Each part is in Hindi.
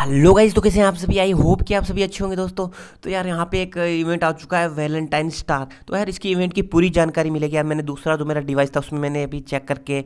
हेलो गाइज तो कैसे हैं आप सभी आई होप कि आप सभी अच्छे होंगे दोस्तों तो यार यहाँ पे एक इवेंट आ चुका है वैलेंटाइन स्टार तो यार इसकी इवेंट की पूरी जानकारी मिलेगी यार मैंने दूसरा जो मेरा डिवाइस था उसमें मैंने अभी चेक करके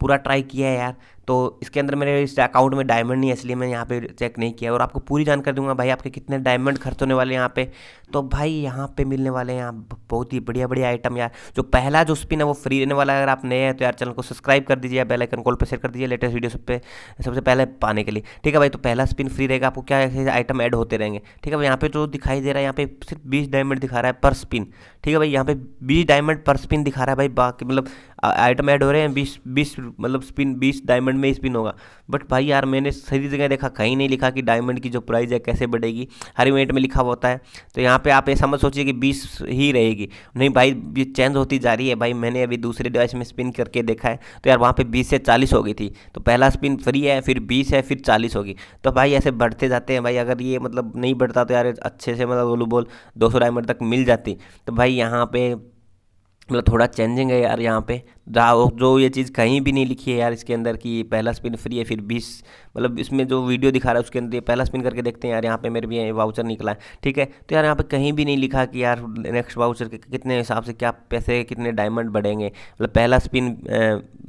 पूरा ट्राई किया है यार तो इसके अंदर मेरे इस अकाउंट में डायमंड नहीं है इसलिए मैं यहाँ पे चेक नहीं किया और आपको पूरी जानकारी दूंगा भाई आपके कितने डायमंड खर्च होने वाले हैं यहाँ पे तो भाई यहाँ पे मिलने वाले हैं यहाँ बहुत ही बढ़िया बढ़िया आइटम यार जो पहला जो स्पिन है वो फ्री रहने वाला है अगर आप नए हैं तो यार चैनल को सब्सक्राइब कर दीजिए या बेलाइकन कॉल पर शेयर कर दीजिए लेटेस्ट वीडियो सब पे सबसे पहले पाने के लिए ठीक है भाई तो पहला स्पिन फ्री रहेगा आपको क्या ऐसे आइटम ऐड होते रहेंगे ठीक है भाई यहाँ पे जो दिखाई दे रहा है यहाँ पे सिर्फ बीस डायमंड दिखा रहा है पर स्पिन ठीक है भाई यहाँ पे बीस डायमंड पर स्पिन दिखा रहा है भाई बाकी मतलब आइटम ऐड हो रहे हैं बीस बीस मतलब स्पिन बीस डायमंड में स्पिन होगा बट भाई यार मैंने सही जगह देखा कहीं नहीं लिखा कि डायमंड की जो प्राइस है कैसे बढ़ेगी हर इवेंट में लिखा होता है तो यहाँ पे आप ऐसा मत सोचिए कि बीस ही रहेगी नहीं भाई ये चेंज होती जा रही है भाई मैंने अभी दूसरे डिवाइस में स्पिन करके देखा है तो यार वहाँ पर बीस से चालीस हो गई थी तो पहला स्पिन फ्री है फिर बीस है फिर चालीस होगी तो भाई ऐसे बढ़ते जाते हैं भाई अगर ये मतलब नहीं बढ़ता तो यार अच्छे से मतलब गोलू बोल दो सौ डायमंड तक मिल जाती तो भाई यहाँ पर मतलब थोड़ा चेंजिंग है यार यहाँ पे जो ये चीज़ कहीं भी नहीं लिखी है यार इसके अंदर कि पहला स्पिन फ्री है फिर बीस मतलब इसमें जो वीडियो दिखा रहा है उसके अंदर ये पहला स्पिन करके देखते हैं यार यहाँ पे मेरे भी वाउचर निकला है ठीक है तो यार यहाँ पे कहीं भी नहीं लिखा कि यार नेक्स्ट वाउचर के कितने हिसाब से क्या पैसे कितने डायमंड बढ़ेंगे मतलब पहला स्पिन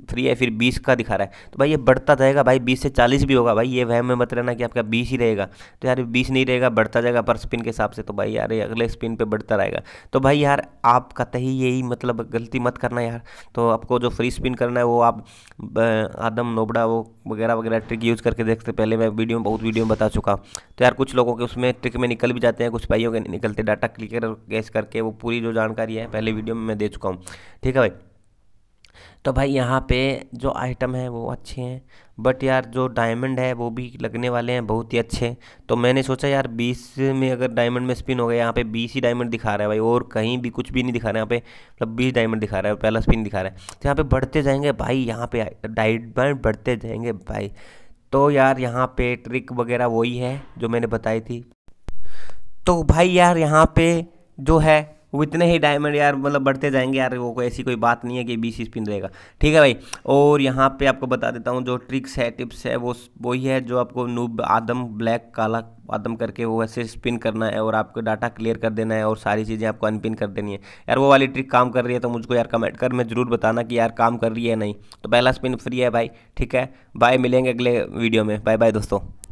थ्री है फिर बीस का दिखा रहा है तो भाई ये बढ़ता जाएगा भाई बीस से चालीस भी होगा भाई ये वह में मत रहना कि आपका बीस ही रहेगा तो यार बीस नहीं रहेगा बढ़ता जाएगा पर स्पिन के हिसाब से तो भाई यार अगले स्पिन पर बढ़ता रहेगा तो भाई यार आप कतई तो यही मतलब गलती मत करना यार तो आपको जो फ्री स्पिन करना है वो आप आदम नोबड़ा वो वगैरह वगैरह ट्रिक यूज़ करके देखते पहले मैं वीडियो में बहुत वीडियो में बता चुका तो यार कुछ लोगों के उसमें ट्रिक में निकल भी जाते हैं कुछ भाइयों के निकलते डाटा कर गैस करके वो पूरी जो जानकारी है पहले वीडियो में मैं दे चुका हूँ ठीक है भाई तो भाई यहाँ पे जो आइटम है वो अच्छे हैं बट यार जो डायमंड है वो भी लगने वाले हैं बहुत ही अच्छे तो मैंने सोचा यार बीस में अगर डायमंड में स्पिन हो गया यहाँ पे बीस ही डायमंड दिखा रहा है भाई और कहीं भी कुछ भी नहीं दिखा रहा है यहाँ पे मतलब बीस डायमंड दिखा रहा है पहला स्पिन दिखा रहा है तो यहाँ पर बढ़ते जाएंगे भाई यहाँ पे डायमंड बढ़ते जाएंगे भाई तो यार यहाँ पे ट्रिक वगैरह वही है जो मैंने बताई थी तो भाई यार यहाँ पे जो है वो इतने ही डायमंड यार मतलब बढ़ते जाएंगे यार वो कोई ऐसी कोई बात नहीं है कि बीस स्पिन रहेगा ठीक है भाई और यहाँ पे आपको बता देता हूँ जो ट्रिक्स है टिप्स है वो वही है जो आपको नूब आदम ब्लैक काला आदम करके वो ऐसे स्पिन करना है और आपको डाटा क्लियर कर देना है और सारी चीज़ें आपको अनपिन कर देनी है यार वो वाली ट्रिक काम कर रही है तो मुझको यार कमेंट कर मैं ज़रूर बताना कि यार काम कर रही है नहीं तो पहला स्पिन फ्री है भाई ठीक है बाय मिलेंगे अगले वीडियो में बाय बाय दोस्तों